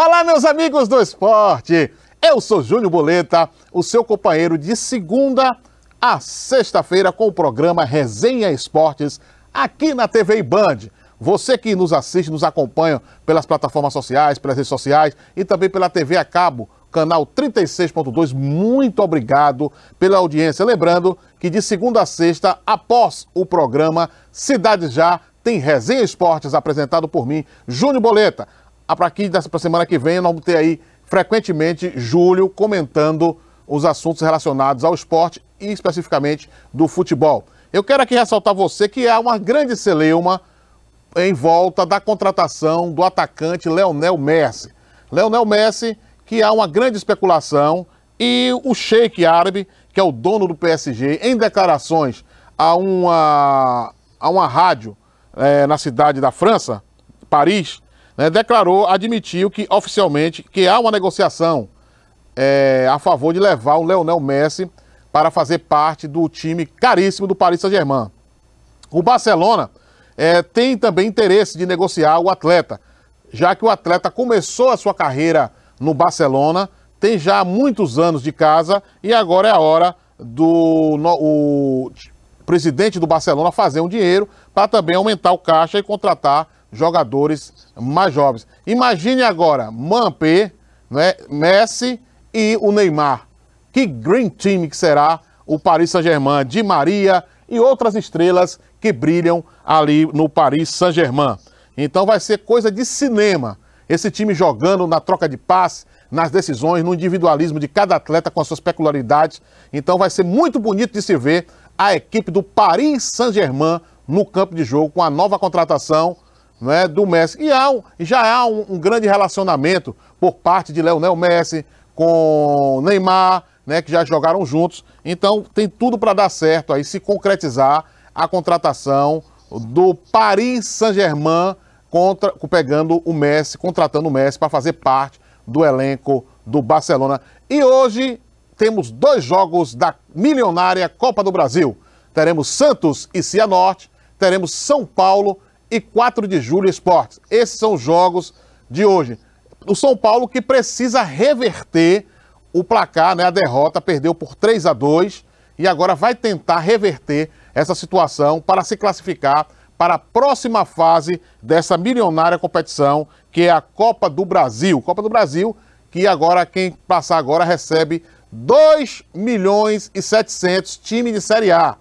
Olá, meus amigos do esporte! Eu sou Júnior Boleta, o seu companheiro de segunda a sexta-feira com o programa Resenha Esportes aqui na TV Band. Você que nos assiste, nos acompanha pelas plataformas sociais, pelas redes sociais e também pela TV a cabo, canal 36.2, muito obrigado pela audiência. Lembrando que de segunda a sexta, após o programa Cidade Já, tem Resenha Esportes apresentado por mim, Júnior Boleta para que da semana que vem nós vamos ter aí frequentemente Júlio comentando os assuntos relacionados ao esporte e especificamente do futebol. Eu quero aqui ressaltar você que há uma grande celeuma em volta da contratação do atacante Leonel Messi. Leonel Messi, que há uma grande especulação e o Sheik Árabe, que é o dono do PSG, em declarações a uma, a uma rádio é, na cidade da França, Paris, né, declarou, admitiu que oficialmente que há uma negociação é, a favor de levar o Leonel Messi para fazer parte do time caríssimo do Paris Saint-Germain. O Barcelona é, tem também interesse de negociar o atleta, já que o atleta começou a sua carreira no Barcelona, tem já muitos anos de casa e agora é a hora do no, o presidente do Barcelona fazer um dinheiro para também aumentar o caixa e contratar jogadores mais jovens. Imagine agora Mbappé, né, Messi e o Neymar. Que green time que será o Paris Saint-Germain, de Maria e outras estrelas que brilham ali no Paris Saint-Germain. Então vai ser coisa de cinema. Esse time jogando na troca de passe, nas decisões, no individualismo de cada atleta com as suas peculiaridades. Então vai ser muito bonito de se ver a equipe do Paris Saint-Germain no campo de jogo com a nova contratação né, do Messi. E há, já há um, um grande relacionamento por parte de Leonel Messi com Neymar, né, que já jogaram juntos. Então tem tudo para dar certo aí, se concretizar a contratação do Paris Saint-Germain contra, pegando o Messi, contratando o Messi para fazer parte do elenco do Barcelona. E hoje temos dois jogos da milionária Copa do Brasil. Teremos Santos e Cianorte, teremos São Paulo e 4 de julho esportes. Esses são os jogos de hoje. O São Paulo que precisa reverter o placar, né? A derrota perdeu por 3 a 2 e agora vai tentar reverter essa situação para se classificar para a próxima fase dessa milionária competição, que é a Copa do Brasil. Copa do Brasil, que agora quem passar agora recebe 2 milhões e 700 time de Série A.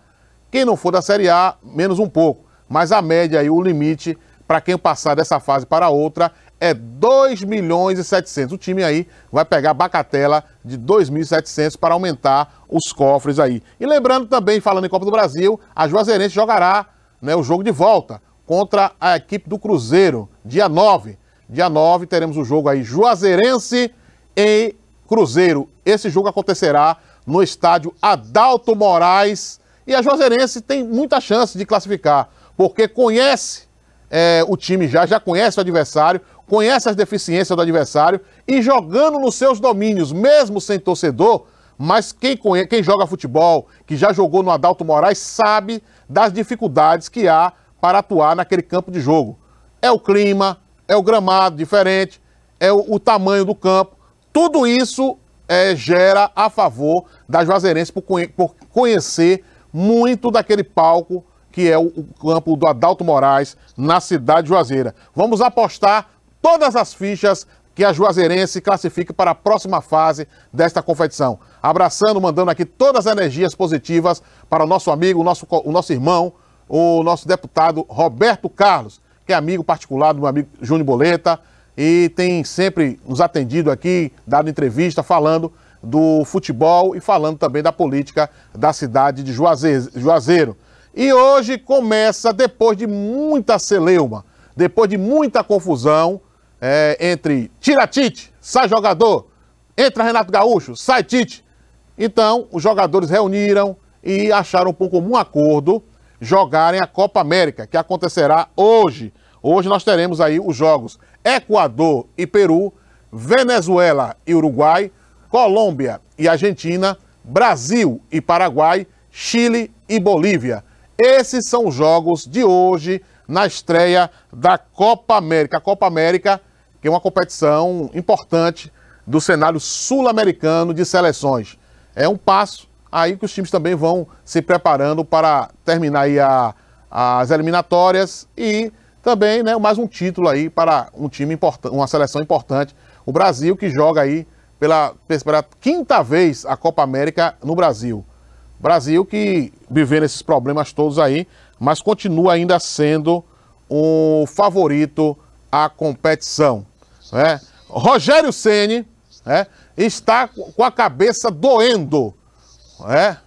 Quem não for da Série A, menos um pouco. Mas a média e o limite para quem passar dessa fase para outra é 2 milhões e 700. O time aí vai pegar a bacatela de 2.700 para aumentar os cofres aí. E lembrando também, falando em Copa do Brasil, a Juazeirense jogará né, o jogo de volta contra a equipe do Cruzeiro, dia 9. Dia 9 teremos o jogo aí Juazeirense e Cruzeiro. Esse jogo acontecerá no estádio Adalto Moraes. E a Juazeirense tem muita chance de classificar porque conhece é, o time já, já conhece o adversário, conhece as deficiências do adversário e jogando nos seus domínios, mesmo sem torcedor, mas quem, conhece, quem joga futebol, que já jogou no Adalto Moraes, sabe das dificuldades que há para atuar naquele campo de jogo. É o clima, é o gramado diferente, é o, o tamanho do campo. Tudo isso é, gera a favor da Juazeirense por, conhe por conhecer muito daquele palco que é o, campo do Adalto Moraes, na cidade de Juazeira. Vamos apostar todas as fichas que a Juazeirense classifique para a próxima fase desta competição. Abraçando, mandando aqui todas as energias positivas para o nosso amigo, o nosso, o nosso irmão, o nosso deputado Roberto Carlos, que é amigo particular do meu amigo Júnior Boleta e tem sempre nos atendido aqui, dado entrevista, falando do futebol e falando também da política da cidade de Juazeiro. E hoje começa, depois de muita celeuma, depois de muita confusão é, entre tira Tite, sai jogador, entra Renato Gaúcho, sai Tite. Então, os jogadores reuniram e acharam por comum acordo jogarem a Copa América, que acontecerá hoje. Hoje nós teremos aí os jogos Equador e Peru, Venezuela e Uruguai, Colômbia e Argentina, Brasil e Paraguai, Chile e Bolívia. Esses são os jogos de hoje na estreia da Copa América. A Copa América, que é uma competição importante do cenário sul-americano de seleções. É um passo aí que os times também vão se preparando para terminar aí a, as eliminatórias e também né, mais um título aí para um time importante, uma seleção importante. O Brasil que joga aí pela, pela quinta vez a Copa América no Brasil. Brasil que vivendo esses problemas todos aí, mas continua ainda sendo o favorito à competição. Né? Rogério Ceni né, está com a cabeça doendo. Né?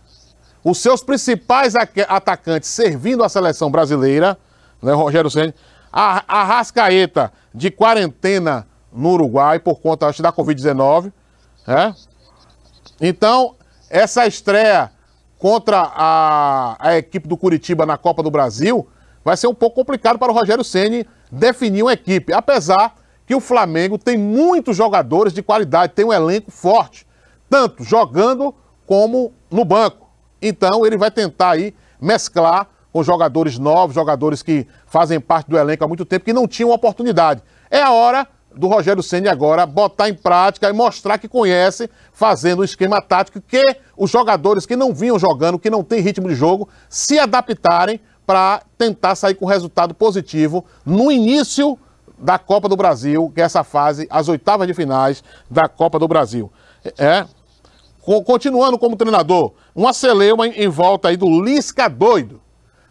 Os seus principais atacantes servindo à seleção brasileira, né, Rogério Ceni, a, a Rascaeta de quarentena no Uruguai por conta acho, da Covid-19. Né? Então, essa estreia contra a, a equipe do Curitiba na Copa do Brasil, vai ser um pouco complicado para o Rogério Ceni definir uma equipe, apesar que o Flamengo tem muitos jogadores de qualidade, tem um elenco forte, tanto jogando como no banco. Então ele vai tentar aí mesclar com jogadores novos, jogadores que fazem parte do elenco há muito tempo que não tinham oportunidade. É a hora do Rogério Ceni agora botar em prática e mostrar que conhece, fazendo um esquema tático que os jogadores que não vinham jogando, que não têm ritmo de jogo, se adaptarem para tentar sair com resultado positivo no início da Copa do Brasil, que é essa fase, as oitavas de finais da Copa do Brasil. É. é. Continuando como treinador, uma celeuma em volta aí do Lisca Doido.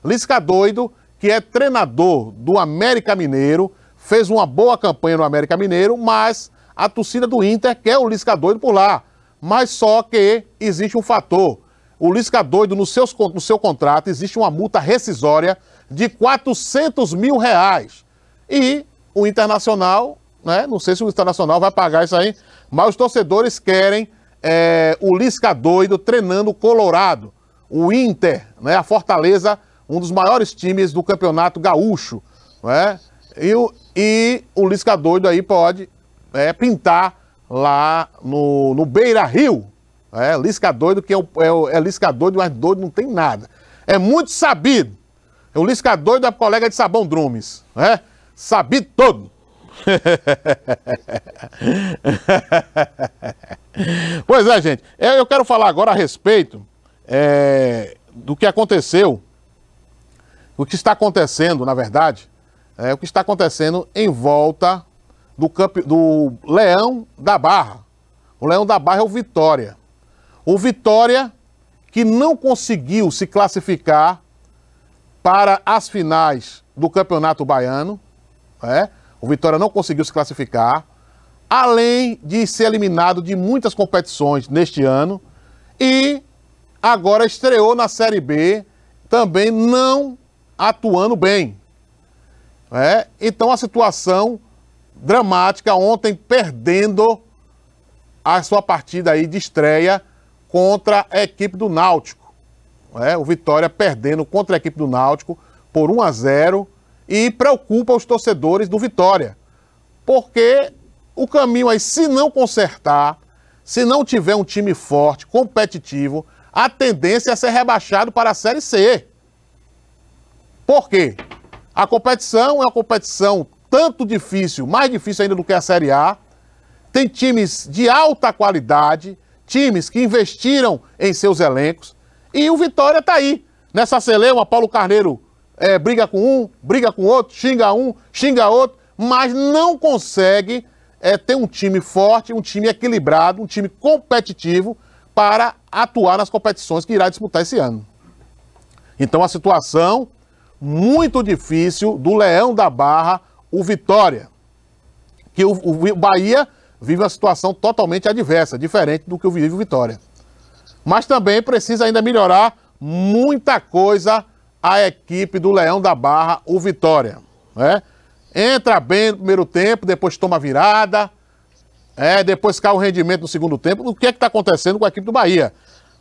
Lisca Doido, que é treinador do América Mineiro, fez uma boa campanha no América Mineiro, mas a torcida do Inter quer o Lisca doido por lá. Mas só que existe um fator. O Lisca doido, no seu, no seu contrato, existe uma multa rescisória de 400 mil reais. E o Internacional, né? Não sei se o Internacional vai pagar isso aí, mas os torcedores querem é, o Lisca doido treinando o Colorado. O Inter, né? A Fortaleza, um dos maiores times do Campeonato Gaúcho, né? E o, e o Lisca Doido aí pode é, pintar lá no, no Beira Rio. É, Lisca Doido, que é, o, é, o, é Lisca Doido, mas doido não tem nada. É muito sabido. é O Lisca Doido da colega de Sabão Drumes. Né? Sabido todo. pois é, gente. É, eu quero falar agora a respeito é, do que aconteceu, o que está acontecendo, na verdade, é, o que está acontecendo em volta do, campe... do Leão da Barra. O Leão da Barra é o Vitória. O Vitória que não conseguiu se classificar para as finais do Campeonato Baiano. É, o Vitória não conseguiu se classificar, além de ser eliminado de muitas competições neste ano. E agora estreou na Série B, também não atuando bem. É? Então a situação dramática ontem perdendo a sua partida aí de estreia contra a equipe do Náutico. É? O Vitória perdendo contra a equipe do Náutico por 1 a 0 e preocupa os torcedores do Vitória. Porque o caminho aí, se não consertar, se não tiver um time forte, competitivo, a tendência é ser rebaixado para a Série C. Por quê? A competição é uma competição tanto difícil, mais difícil ainda do que a Série A. Tem times de alta qualidade, times que investiram em seus elencos. E o Vitória está aí. Nessa celeuma, Paulo Carneiro é, briga com um, briga com outro, xinga um, xinga outro, mas não consegue é, ter um time forte, um time equilibrado, um time competitivo para atuar nas competições que irá disputar esse ano. Então a situação muito difícil do Leão da Barra, o Vitória. Que o, o Bahia vive uma situação totalmente adversa, diferente do que vive o Vitória. Mas também precisa ainda melhorar muita coisa a equipe do Leão da Barra, o Vitória. Né? Entra bem no primeiro tempo, depois toma virada, é, depois cai o rendimento no segundo tempo. O que é que está acontecendo com a equipe do Bahia?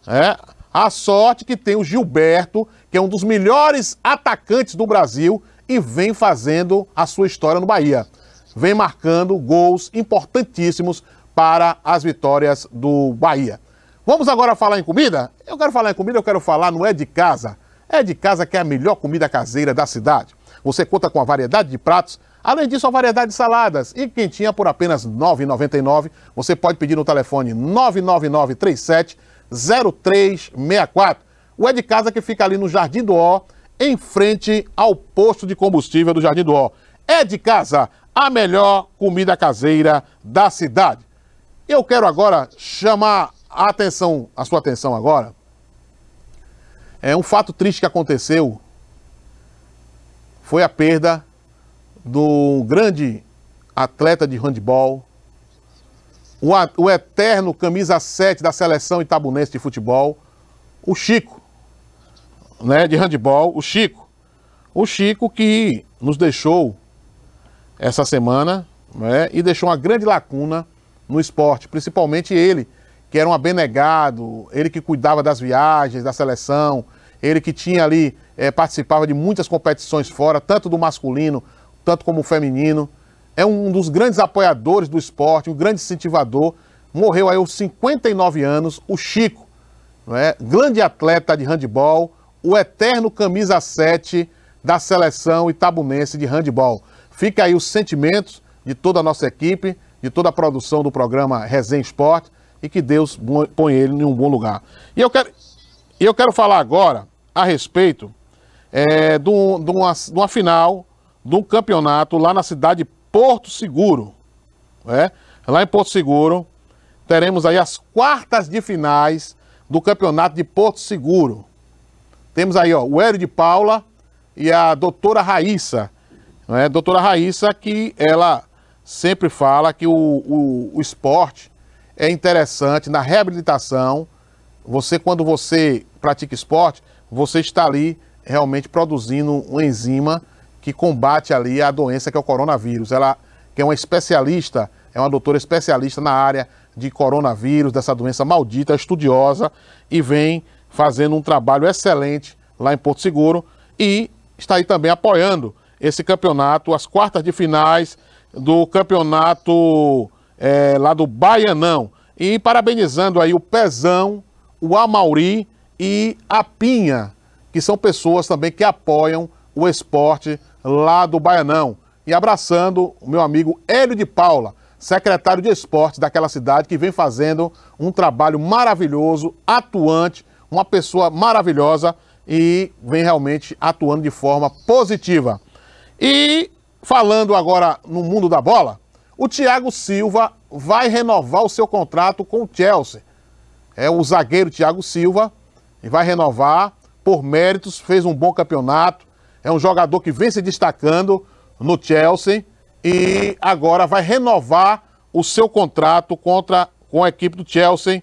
É, a sorte que tem o Gilberto, que é um dos melhores atacantes do Brasil e vem fazendo a sua história no Bahia. Vem marcando gols importantíssimos para as vitórias do Bahia. Vamos agora falar em comida? Eu quero falar em comida, eu quero falar no É de Casa. É de Casa que é a melhor comida caseira da cidade. Você conta com a variedade de pratos, além disso, a variedade de saladas. E quentinha por apenas R$ 9,99. Você pode pedir no telefone 99937 0364. O é de casa que fica ali no Jardim do Ó, em frente ao posto de combustível do Jardim do Ó. É de casa, a melhor comida caseira da cidade. Eu quero agora chamar a atenção, a sua atenção agora. É um fato triste que aconteceu. Foi a perda do grande atleta de handball, o, o eterno camisa 7 da seleção itabunense de futebol, o Chico, né, de handebol, o Chico. O Chico que nos deixou essa semana né, e deixou uma grande lacuna no esporte, principalmente ele, que era um abenegado, ele que cuidava das viagens, da seleção, ele que tinha ali, é, participava de muitas competições fora, tanto do masculino, tanto como feminino, é um dos grandes apoiadores do esporte, um grande incentivador. Morreu aí aos 59 anos, o Chico, não é? grande atleta de handball, o eterno camisa 7 da seleção itabunense de handball. Fica aí os sentimentos de toda a nossa equipe, de toda a produção do programa Resenha Esporte e que Deus põe ele em um bom lugar. E eu quero, eu quero falar agora a respeito é, de, um, de, uma, de uma final de um campeonato lá na cidade Porto Seguro. Né? Lá em Porto Seguro, teremos aí as quartas de finais do campeonato de Porto Seguro. Temos aí ó, o Hélio de Paula e a doutora Raíssa. Né? Doutora Raíssa, que ela sempre fala que o, o, o esporte é interessante na reabilitação. Você, quando você pratica esporte, você está ali realmente produzindo uma enzima que combate ali a doença que é o coronavírus. Ela que é uma especialista, é uma doutora especialista na área de coronavírus, dessa doença maldita, estudiosa, e vem fazendo um trabalho excelente lá em Porto Seguro e está aí também apoiando esse campeonato, as quartas de finais do campeonato é, lá do Baianão. E parabenizando aí o Pezão, o Amauri e a Pinha, que são pessoas também que apoiam o esporte lá do Baianão. E abraçando o meu amigo Hélio de Paula, secretário de esportes daquela cidade, que vem fazendo um trabalho maravilhoso, atuante, uma pessoa maravilhosa e vem realmente atuando de forma positiva. E falando agora no mundo da bola, o Thiago Silva vai renovar o seu contrato com o Chelsea. É o zagueiro Thiago Silva e vai renovar por méritos, fez um bom campeonato, é um jogador que vem se destacando no Chelsea e agora vai renovar o seu contrato contra, com a equipe do Chelsea,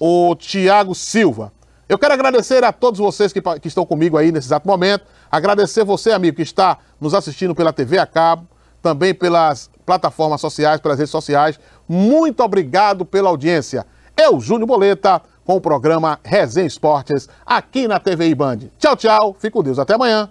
o Thiago Silva. Eu quero agradecer a todos vocês que, que, estão comigo aí nesse exato momento. Agradecer você, amigo, que está nos assistindo pela TV a cabo, também pelas plataformas sociais, pelas redes sociais. Muito obrigado pela audiência. Eu, Júnior Boleta, com o programa Resenha Esportes, aqui na TV Band. Tchau, tchau. Fico com Deus. Até amanhã.